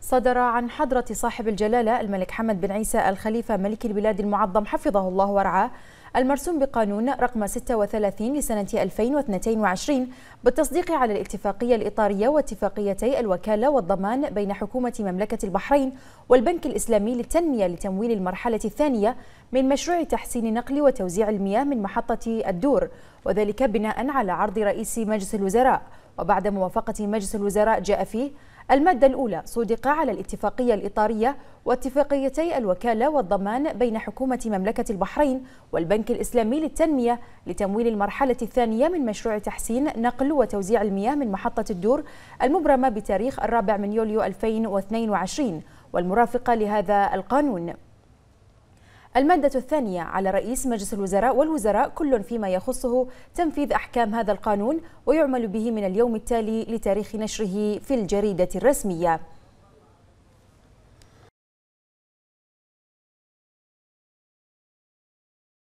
صدر عن حضرة صاحب الجلالة الملك حمد بن عيسى الخليفة ملك البلاد المعظم حفظه الله ورعاه المرسوم بقانون رقم 36 لسنة 2022 بالتصديق على الاتفاقية الإطارية واتفاقيتي الوكالة والضمان بين حكومة مملكة البحرين والبنك الإسلامي للتنمية لتمويل المرحلة الثانية من مشروع تحسين نقل وتوزيع المياه من محطة الدور وذلك بناء على عرض رئيس مجلس الوزراء وبعد موافقة مجلس الوزراء جاء فيه المادة الأولى صدق على الاتفاقية الإطارية واتفاقيتي الوكالة والضمان بين حكومة مملكة البحرين والبنك الإسلامي للتنمية لتمويل المرحلة الثانية من مشروع تحسين نقل وتوزيع المياه من محطة الدور المبرمة بتاريخ الرابع من يوليو 2022 والمرافقة لهذا القانون المادة الثانية على رئيس مجلس الوزراء والوزراء كل فيما يخصه تنفيذ أحكام هذا القانون ويعمل به من اليوم التالي لتاريخ نشره في الجريدة الرسمية